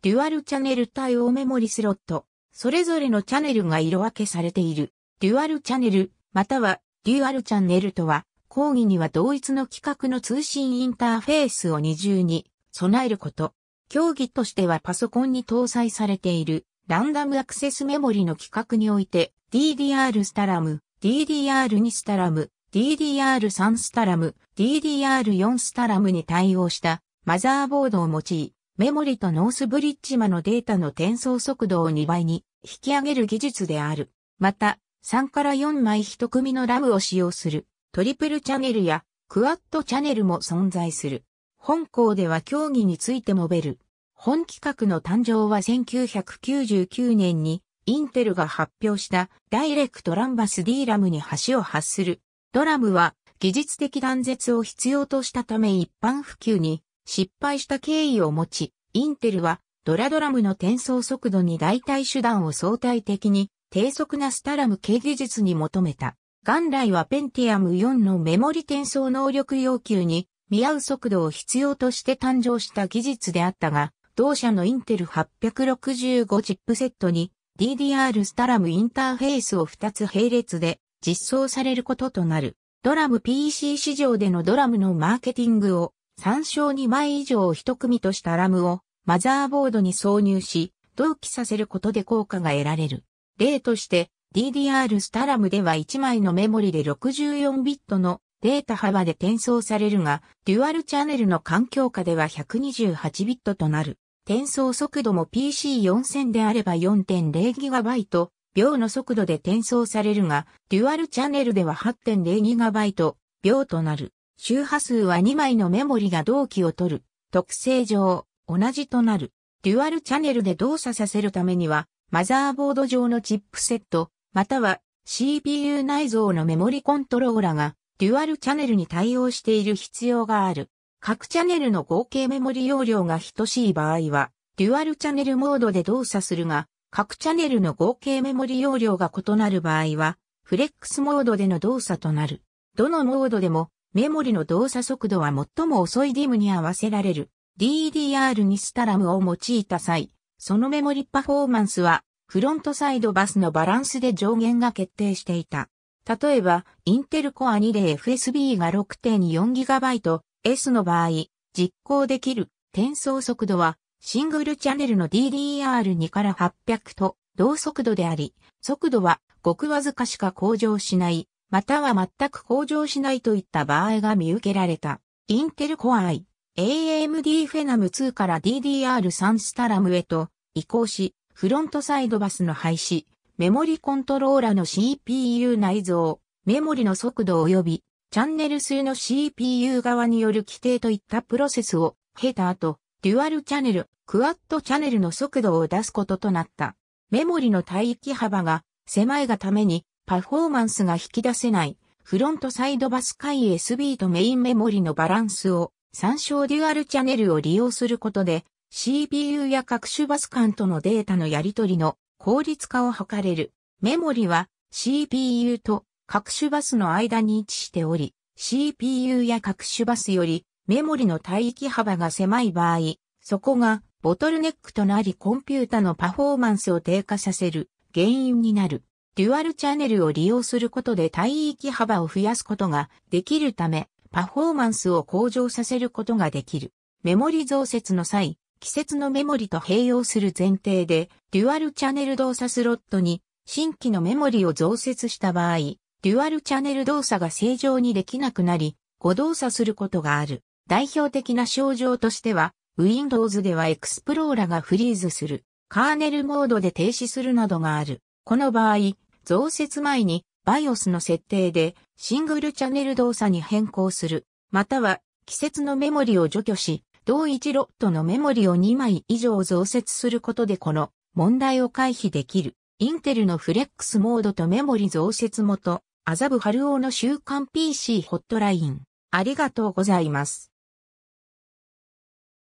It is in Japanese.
デュアルチャネル対応メモリスロット、それぞれのチャネルが色分けされている。デュアルチャネル、またはデュアルチャンネルとは、講義には同一の規格の通信インターフェースを二重に備えること。競技としてはパソコンに搭載されているランダムアクセスメモリの規格において DDR スタラム、DDR2 スタラム、DDR3 スタラム、DDR4 スタラムに対応したマザーボードを用い、メモリとノースブリッジマのデータの転送速度を2倍に引き上げる技術である。また、3から4枚1組のラムを使用するトリプルチャネルやクワッドチャネルも存在する。本校では競技について述べる。本企画の誕生は1999年にインテルが発表したダイレクトランバス D ラムに橋を発する。ドラムは技術的断絶を必要としたため一般普及に失敗した経緯を持ち、インテルはドラドラムの転送速度に代替手段を相対的に低速なスタラム系技術に求めた。元来はペンティアム4のメモリ転送能力要求に見合う速度を必要として誕生した技術であったが、同社のインテル865チップセットに DDR スタラムインターフェースを2つ並列で実装されることとなる。ドラム PC 市場でのドラムのマーケティングを参照2枚以上を1組としたラムをマザーボードに挿入し、同期させることで効果が得られる。例として、DDR スタラムでは1枚のメモリで64ビットのデータ幅で転送されるが、デュアルチャンネルの環境下では128ビットとなる。転送速度も PC4000 であれば 4.0GB 秒の速度で転送されるが、デュアルチャンネルでは 8.0GB 秒となる。周波数は2枚のメモリが同期を取る。特性上、同じとなる。デュアルチャネルで動作させるためには、マザーボード上のチップセット、または CPU 内蔵のメモリコントローラが、デュアルチャネルに対応している必要がある。各チャネルの合計メモリ容量が等しい場合は、デュアルチャネルモードで動作するが、各チャネルの合計メモリ容量が異なる場合は、フレックスモードでの動作となる。どのモードでもメモリの動作速度は最も遅い DIM に合わせられる DDR にスタラムを用いた際、そのメモリパフォーマンスはフロントサイドバスのバランスで上限が決定していた。例えば、インテルコア2で f s b が 6.4GB S の場合、実行できる転送速度はシングルチャンネルの DDR2 から800と同速度であり、速度はごくわずかしか向上しないまたは全く向上しないといった場合が見受けられた。インテルコア i、AMD フェナム2から DDR3 スタラムへと移行し、フロントサイドバスの廃止、メモリコントローラの CPU 内蔵、メモリの速度及びチャンネル数の CPU 側による規定といったプロセスを経た後、デュアルチャネル、クワッドチャネルの速度を出すこととなった。メモリの帯域幅が狭いがためにパフォーマンスが引き出せない、フロントサイドバス回 SB とメインメモリのバランスを参照デュアルチャネルを利用することで CPU や各種バス間とのデータのやり取りの効率化を図れる。メモリは CPU と各種バスの間に位置しており、CPU や各種バスよりメモリの帯域幅が狭い場合、そこがボトルネックとなりコンピュータのパフォーマンスを低下させる原因になる。デュアルチャンネルを利用することで帯域幅を増やすことができるため、パフォーマンスを向上させることができる。メモリ増設の際、季節のメモリと併用する前提で、デュアルチャンネル動作スロットに新規のメモリを増設した場合、デュアルチャンネル動作が正常にできなくなり、誤動作することがある。代表的な症状としては、Windows では Explorer がフリーズする、カーネルモードで停止するなどがある。この場合、増設前に BIOS の設定でシングルチャンネル動作に変更する、または季節のメモリを除去し、同1ロットのメモリを2枚以上増設することでこの問題を回避できる。インテルのフレックスモードとメモリ増設元、麻布春夫の週刊 PC ホットライン。ありがとうございます。